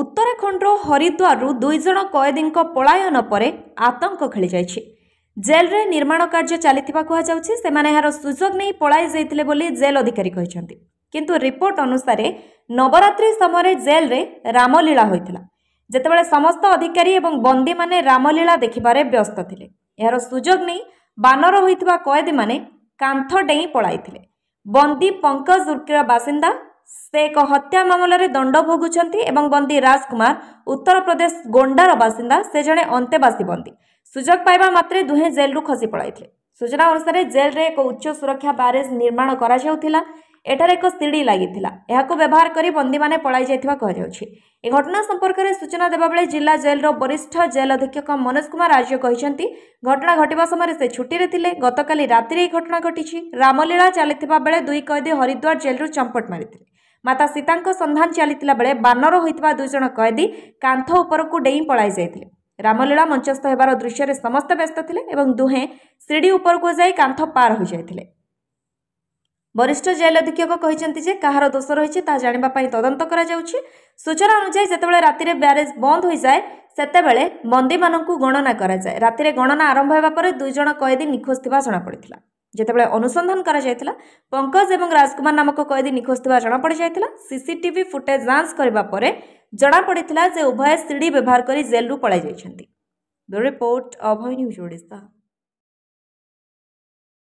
ଉତ୍ତରାଖଣ୍ଡର ହରିଦ୍ୱାରରୁ ଦୁଇ ଜଣ କଏଦୀଙ୍କ ପଳାୟନ ପରେ ଆତଙ୍କ ଖେଳିଯାଇଛି ଜେଲ୍ରେ ନିର୍ମାଣ କାର୍ଯ୍ୟ ଚାଲିଥିବା କୁହାଯାଉଛି ସେମାନେ ଏହାର ସୁଯୋଗ ନେଇ ପଳାଇ ଯାଇଥିଲେ ବୋଲି ଜେଲ୍ ଅଧିକାରୀ କହିଛନ୍ତି କିନ୍ତୁ ରିପୋର୍ଟ ଅନୁସାରେ ନବରାତ୍ରି ସମୟରେ ଜେଲ୍ରେ ରାମଲୀଳା ହୋଇଥିଲା ଯେତେବେଳେ ସମସ୍ତ ଅଧିକାରୀ ଏବଂ ବନ୍ଦୀମାନେ ରାମଲୀଳା ଦେଖିବାରେ ବ୍ୟସ୍ତ ଥିଲେ ଏହାର ସୁଯୋଗ ନେଇ ବାନର ହୋଇଥିବା କଏଦୀମାନେ କାନ୍ଥ ଡେଇଁ ପଳାଇଥିଲେ ବନ୍ଦୀ ପଙ୍କଜ ଉର୍କିର ବାସିନ୍ଦା ସେ ଏକ ହତ୍ୟା ମାମଲାରେ ଦଣ୍ଡ ଭୋଗୁଛନ୍ତି ଏବଂ ବନ୍ଦୀ ରାଜକୁମାର ଉତ୍ତରପ୍ରଦେଶ ଗୋଣ୍ଡାର ବାସିନ୍ଦା ସେ ଜଣେ ଅନ୍ତେବାସୀ ବନ୍ଦୀ ସୁଯୋଗ ପାଇବା ମାତ୍ରେ ଦୁହେଁ ଜେଲ୍ରୁ ଖସି ପଳାଇଥିଲେ ସୂଚନା ଅନୁସାରେ ଜେଲ୍ରେ ଏକ ଉଚ୍ଚ ସୁରକ୍ଷା ବ୍ୟାରେଜ୍ ନିର୍ମାଣ କରାଯାଉଥିଲା ଏଠାରେ ଏକ ସିଡ଼ି ଲାଗିଥିଲା ଏହାକୁ ବ୍ୟବହାର କରି ବନ୍ଦୀମାନେ ପଳାଇ ଯାଇଥିବା କୁହାଯାଉଛି ଏ ଘଟଣା ସମ୍ପର୍କରେ ସୂଚନା ଦେବାବେଳେ ଜିଲ୍ଲା ଜେଲ୍ର ବରିଷ୍ଠ ଜେଲ୍ ଅଧିକ୍ଷକ ମନୋଜ କୁମାର ରାଜ୍ୟ କହିଛନ୍ତି ଘଟଣା ଘଟିବା ସମୟରେ ସେ ଛୁଟିରେ ଥିଲେ ଗତକାଲି ରାତିରେ ଏହି ଘଟଣା ଘଟିଛି ରାମଲୀଳା ଚାଲିଥିବା ବେଳେ ଦୁଇ କଏଦୀ ହରିଦ୍ୱାର ଜେଲ୍ରୁ ଚମ୍ପଟ ମାରିଥିଲେ ମାତା ସୀତାଙ୍କ ସନ୍ଧାନ ଚାଲିଥିଲା ବେଳେ ବାନର ହୋଇଥିବା ଦୁଇଜଣ କଏଦୀ କାନ୍ଥ ଉପରକୁ ଡେଇଁ ପଳାଇ ଯାଇଥିଲେ ରାମଲୀଳା ମଞ୍ଚସ୍ଥ ହେବାର ଦୃଶ୍ୟରେ ସମସ୍ତେ ବ୍ୟସ୍ତ ଥିଲେ ଏବଂ ଦୁହେଁ ଶ୍ରୀଡ଼ି ଉପରକୁ ଯାଇ କାନ୍ଥ ପାର ହୋଇଯାଇଥିଲେ ବରିଷ୍ଠ ଜେଲ୍ ଅଧୀକ୍ଷକ କହିଛନ୍ତି ଯେ କାହାର ଦୋଷ ରହିଛି ତାହା ଜାଣିବା ପାଇଁ ତଦନ୍ତ କରାଯାଉଛି ସୂଚନା ଅନୁଯାୟୀ ଯେତେବେଳେ ରାତିରେ ବ୍ୟାରେଜ୍ ବନ୍ଦ ହୋଇଯାଏ ସେତେବେଳେ ବନ୍ଦୀମାନଙ୍କୁ ଗଣନା କରାଯାଏ ରାତିରେ ଗଣନା ଆରମ୍ଭ ହେବା ପରେ ଦୁଇଜଣ କଏଦୀ ନିଖୋଜ ଥିବା ଜଣାପଡ଼ିଥିଲା ଯେତେବେଳେ ଅନୁସନ୍ଧାନ କରାଯାଇଥିଲା ପଙ୍କଜ ଏବଂ ରାଜକୁମାର ନାମକ କଏଦୀ ନିଖୋଜ ଥିବା ଜଣାପଡ଼ିଯାଇଥିଲା ସିସିଟିଭି ଫୁଟେଜ୍ ଯାଞ୍ଚ କରିବା ପରେ ଜଣାପଡ଼ିଥିଲା ଯେ ଉଭୟ ସିଡ଼ି ବ୍ୟବହାର କରି ଜେଲ୍ରୁ ପଳାଇ ଯାଇଛନ୍ତି bureau report Abhay news Odisha